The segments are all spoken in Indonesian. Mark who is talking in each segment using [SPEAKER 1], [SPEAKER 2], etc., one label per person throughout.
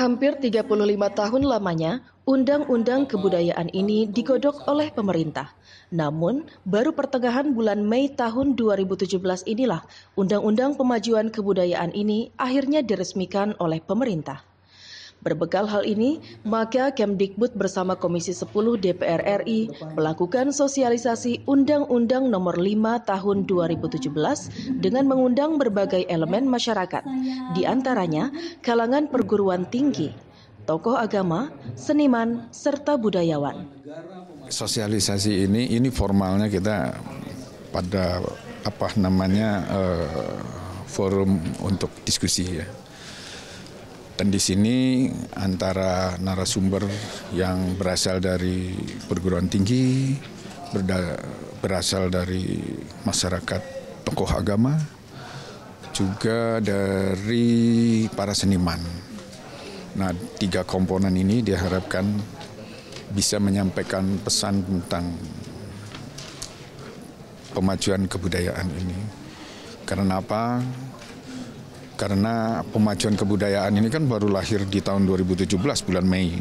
[SPEAKER 1] Hampir 35 tahun lamanya, undang-undang kebudayaan ini digodok oleh pemerintah. Namun, baru pertengahan bulan Mei tahun 2017 inilah undang-undang pemajuan kebudayaan ini akhirnya diresmikan oleh pemerintah. Berbekal hal ini, maka Kemdikbud bersama Komisi 10 DPR RI melakukan sosialisasi Undang-Undang Nomor 5 Tahun 2017 dengan mengundang berbagai elemen masyarakat, di antaranya kalangan perguruan tinggi, tokoh agama, seniman, serta budayawan.
[SPEAKER 2] Sosialisasi ini ini formalnya kita pada apa namanya uh, forum untuk diskusi ya dan di sini antara narasumber yang berasal dari perguruan tinggi, berasal dari masyarakat tokoh agama, juga dari para seniman. Nah, tiga komponen ini diharapkan bisa menyampaikan pesan tentang pemajuan kebudayaan ini. Karena apa? karena pemajuan kebudayaan ini kan baru lahir di tahun 2017 bulan Mei.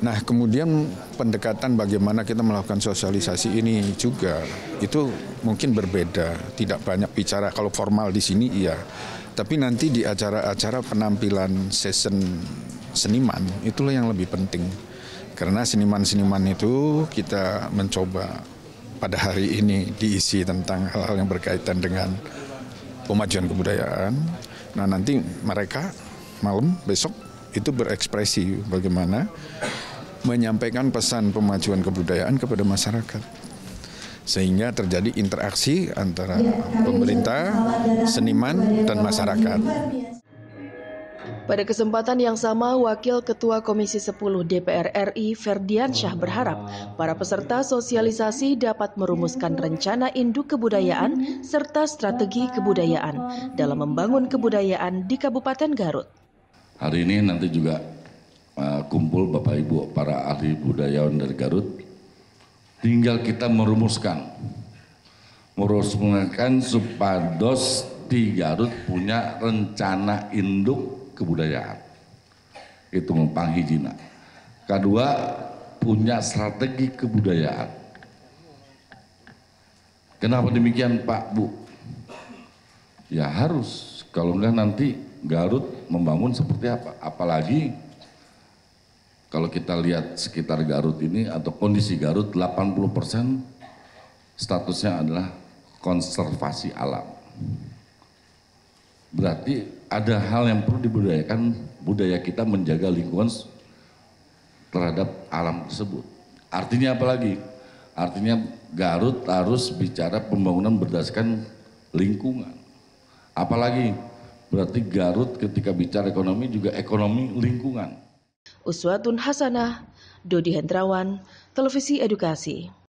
[SPEAKER 2] Nah, kemudian pendekatan bagaimana kita melakukan sosialisasi ini juga itu mungkin berbeda, tidak banyak bicara kalau formal di sini iya. Tapi nanti di acara-acara penampilan season seniman itulah yang lebih penting. Karena seniman-seniman itu kita mencoba pada hari ini diisi tentang hal-hal yang berkaitan dengan pemajuan kebudayaan. Nah nanti mereka malam besok itu berekspresi bagaimana menyampaikan pesan pemajuan kebudayaan kepada masyarakat sehingga terjadi interaksi antara ya, pemerintah, seniman, dan masyarakat.
[SPEAKER 1] Pada kesempatan yang sama, Wakil Ketua Komisi 10 DPR RI Ferdiansyah berharap para peserta sosialisasi dapat merumuskan rencana induk kebudayaan serta strategi kebudayaan dalam membangun kebudayaan di Kabupaten Garut.
[SPEAKER 3] Hari ini nanti juga uh, kumpul Bapak Ibu para ahli budayawan dari Garut. Tinggal kita merumuskan. Merumuskan supados di Garut punya rencana induk kebudayaan itu mempang hijina. kedua punya strategi kebudayaan kenapa demikian Pak Bu ya harus kalau enggak nanti Garut membangun seperti apa apalagi kalau kita lihat sekitar Garut ini atau kondisi Garut 80% statusnya adalah konservasi alam berarti ada hal yang perlu dibudayakan budaya kita menjaga lingkungan terhadap alam tersebut. Artinya apa lagi? Artinya Garut harus bicara pembangunan berdasarkan lingkungan. Apalagi berarti Garut ketika bicara ekonomi juga ekonomi lingkungan.
[SPEAKER 1] Uswatun Hasanah, Dodi Hendrawan, Televisi Edukasi.